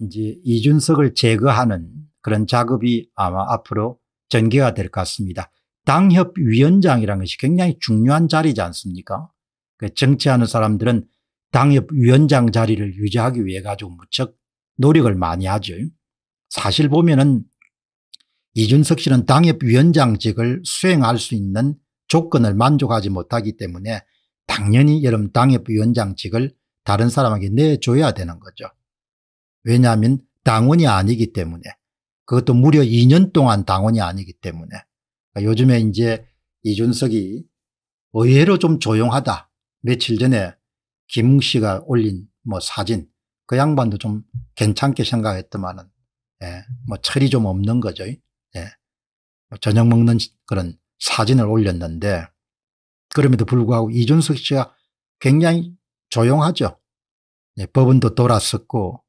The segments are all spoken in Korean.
이제 이준석을 제거하는 그런 작업이 아마 앞으로 전개가 될 것 같습니다. 당협위원장이라는 것이 굉장히 중요한 자리지 않습니까? 그 정치하는 사람들은 당협위원장 자리를 유지하기 위해 가지고 무척 노력을 많이 하죠. 사실 보면은 이준석 씨는 당협위원장직을 수행할 수 있는 조건을 만족하지 못하기 때문에 당연히 여름 당협위원장직을 다른 사람에게 내줘야 되는 거죠. 왜냐하면 당원이 아니기 때문에 그것도 무려 2년 동안 당원이 아니기 때문에 그러니까 요즘에 이제 이준석이 의외로 좀 조용하다. 며칠 전에 김웅 씨가 올린 뭐 사진 그 양반도 좀 괜찮게 생각했더만은 예, 뭐 철이 좀 없는 거죠. 예, 뭐 저녁 먹는 그런 사진을 올렸는데 그럼에도 불구하고 이준석 씨가 굉장히 조용하죠. 예, 법원도 돌았었고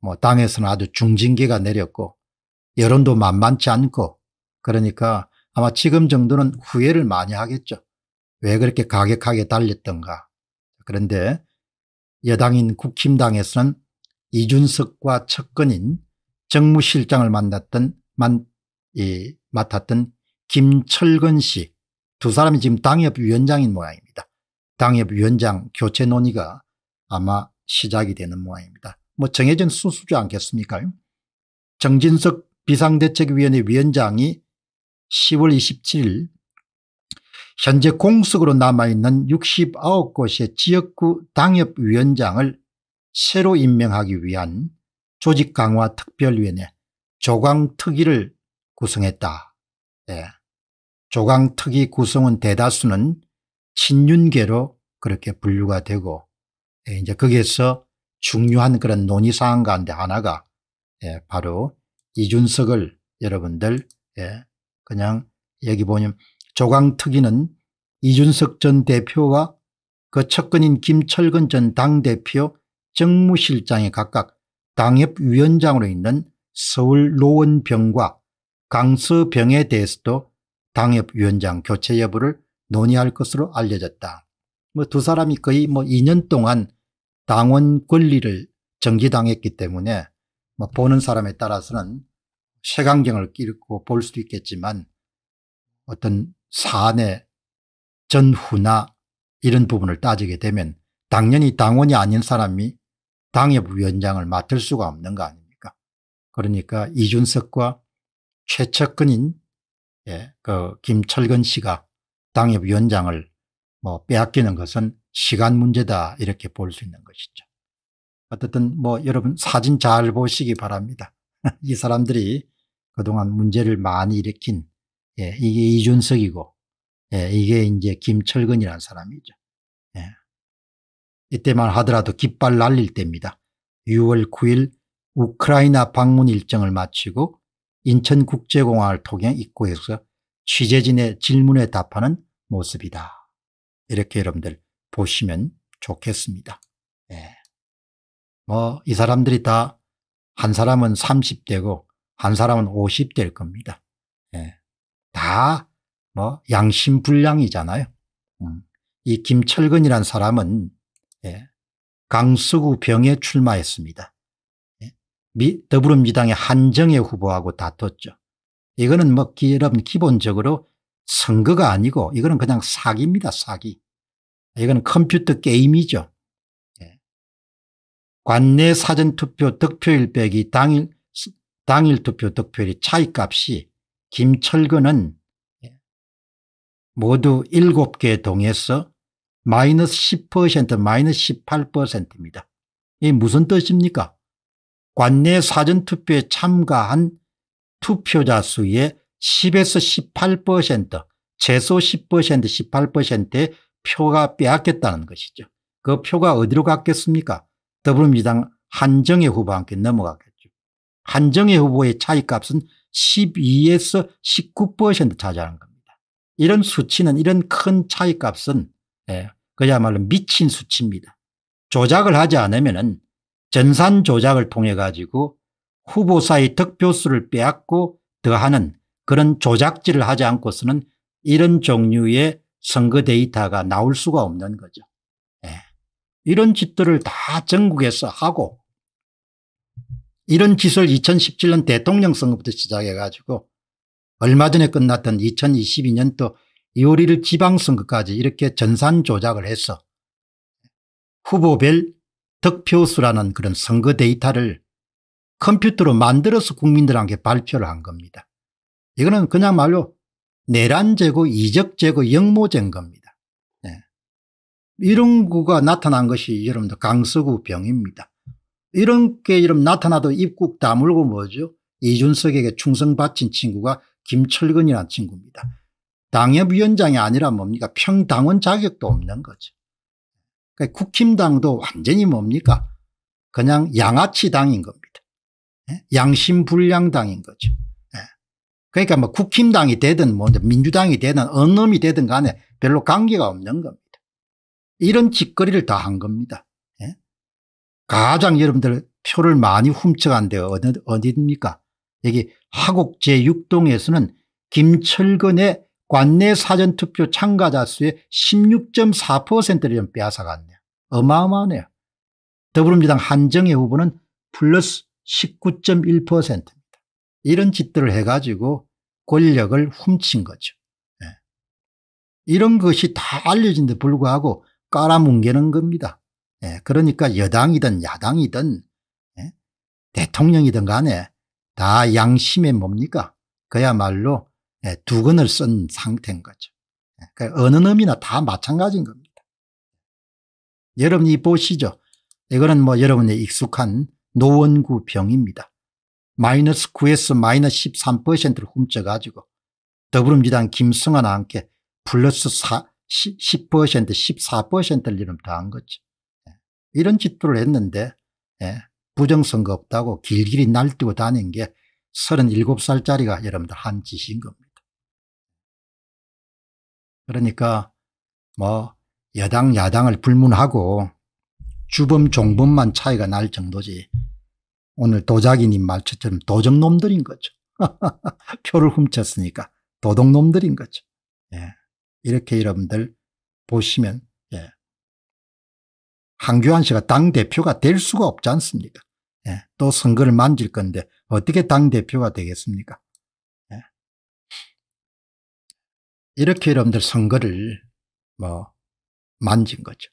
뭐 당에서는 아주 중징계가 내렸고 여론도 만만치 않고 그러니까 아마 지금 정도는 후회를 많이 하겠죠. 왜 그렇게 가격하게 달렸던가. 그런데 여당인 국힘당에서는 이준석과 척근인 정무실장을 만났던 만, 이, 맡았던 김철근 씨 두 사람이 지금 당협위원장인 모양입니다. 당협위원장 교체 논의가 아마 시작이 되는 모양입니다. 뭐 정해진 순수지 않겠습니까? 정진석 비상대책위원회 위원장이 10월 27일 현재 공석으로 남아있는 69곳의 지역구 당협위원장을 새로 임명하기 위한 조직강화특별위원회 조강특위를 구성했다. 네. 예. 조강특위 구성은 대다수는 친윤계로 그렇게 분류가 되고 네. 이제 거기에서 중요한 그런 논의사항 가운데 하나가 예, 바로 이준석을 여러분들 예, 그냥 여기 보면 조강특위는 이준석 전 대표와 그 측근인 김철근 전 당대표 정무실장이 각각 당협위원장으로 있는 서울 노원병과 강서병에 대해서도 당협위원장 교체 여부를 논의할 것으로 알려졌다. 뭐 두 사람이 거의 뭐 2년 동안 당원 권리를 정지당했기 때문에 뭐 보는 사람에 따라서는 색안경을 끼고 볼 수도 있겠지만 어떤 사안의 전후나 이런 부분을 따지게 되면 당연히 당원이 아닌 사람이 당협위원장을 맡을 수가 없는 거 아닙니까 그러니까 이준석과 최척근인 예, 그 김철근 씨가 당협위원장을 뭐 빼앗기는 것은 시간 문제다 이렇게 볼 수 있는 것이죠. 어쨌든 뭐 여러분 사진 잘 보시기 바랍니다. 이 사람들이 그동안 문제를 많이 일으킨 예, 이게 이준석이고 예, 이게 이제 김철근이라는 사람이죠. 예. 이때만 하더라도 깃발 날릴 때입니다. 6월 9일 우크라이나 방문 일정을 마치고 인천국제공항을 통해 입구에서 취재진의 질문에 답하는 모습이다. 이렇게 여러분들 보시면 좋겠습니다. 네. 예. 뭐이 사람들이 다 한 사람은 30대고 한 사람은 50대일 겁니다. 네. 예. 다뭐 양심 불량이잖아요. 음. 이 김철근이란 사람은 예, 강서구 병에 출마했습니다. 예, 미, 더불어민주당의 한정혜 후보하고 다퉜죠. 이거는 뭐 여러분 기본적으로 선거가 아니고 이거는 그냥 사기입니다. 사기. 이건 컴퓨터 게임이죠. 예. 관내 사전투표 득표일 빼기 당일, 당일 투표 득표율의 차이값이 김철근은 예. 모두 7개 동에서 마이너스 10% 마이너스 18%입니다. 이게 무슨 뜻입니까? 관내 사전투표에 참가한 투표자 수의 10에서 18% 최소 10% 18%의 표가 빼앗겼다는 것이죠. 그 표가 어디로 갔겠습니까? 더불어민주당 한정희 후보한테 넘어갔겠죠. 한정희 후보의 차이값은 12에서 19% 차지하는 겁니다. 이런 수치는 이런 큰 차이값은 예, 그야말로 미친 수치입니다. 조작을 하지 않으면 전산 조작을 통해 가지고 후보 사이 득표수를 빼앗고 더하는 그런 조작질을 하지 않고서는 이런 종류의 선거 데이터가 나올 수가 없는 거죠. 예. 이런 짓들을 다 전국에서 하고 이런 짓을 2017년 대통령 선거부터 시작해 가지고 얼마 전에 끝났던 2022년도 2월 1일 지방선거까지 이렇게 전산 조작을 해서 후보별 득표수라는 그런 선거 데이터를 컴퓨터로 만들어서 국민들한테 발표를 한 겁니다. 이거는 그냥 말로 내란제고, 이적제고, 영모제인 겁니다. 네. 이런 구가 나타난 것이 여러분들 강서구 병입니다. 이런 게 여러분 나타나도 입국 다물고 뭐죠? 이준석에게 충성 바친 친구가 김철근이라는 친구입니다. 당협위원장이 아니라 뭡니까? 평당원 자격도 없는 거죠. 그러니까 국힘당도 완전히 뭡니까? 그냥 양아치당인 겁니다. 네? 양심불량당인 거죠. 그러니까 뭐 국힘당이 되든 뭐 민주당이 되든 어느 놈이 되든 간에 별로 관계가 없는 겁니다. 이런 짓거리를 다 한 겁니다. 예? 가장 여러분들 표를 많이 훔쳐간 데가 어디, 어디입니까? 여기 하곡 제6동에서는 김철근의 관내 사전투표 참가자 수의 16.4%를 좀 빼앗아갔네요. 어마어마하네요. 더불어민주당 한정희 후보는 플러스 1 9 1니다 이런 짓들을 해가지고 권력을 훔친 거죠. 네. 이런 것이 다 알려진데 불구하고 깔아뭉개는 겁니다. 네. 그러니까 여당이든 야당이든 네. 대통령이든 간에 다양심의 뭡니까? 그야말로 두건을 쓴 상태인 거죠. 그러니까 어느 놈이나 다 마찬가지인 겁니다. 여러분이 보시죠. 이거는 뭐 여러분의 익숙한 노원구 병입니다. 마이너스 9에서 마이너스 13%를 훔쳐가지고 더불어민주당 김승환과 함께 플러스 4, 10% 14%를 이름 다한 거죠. 예. 이런 짓들을 했는데 예, 부정선거 없다고 길길이 날뛰고 다닌 게 37살짜리가 여러분들 한 짓인 겁니다. 그러니까 뭐 여당 야당을 불문하고 주범 종범만 차이가 날 정도지 오늘 도자기님 말처럼 도적놈들인 거죠. 표를 훔쳤으니까 도덕놈들인 거죠. 예. 이렇게 여러분들 보시면 예. 한규환 씨가 당대표가 될 수가 없지 않습니까 예. 또 선거를 만질 건데 어떻게 당대표가 되겠습니까 예. 이렇게 여러분들 선거를 뭐 만진 거죠.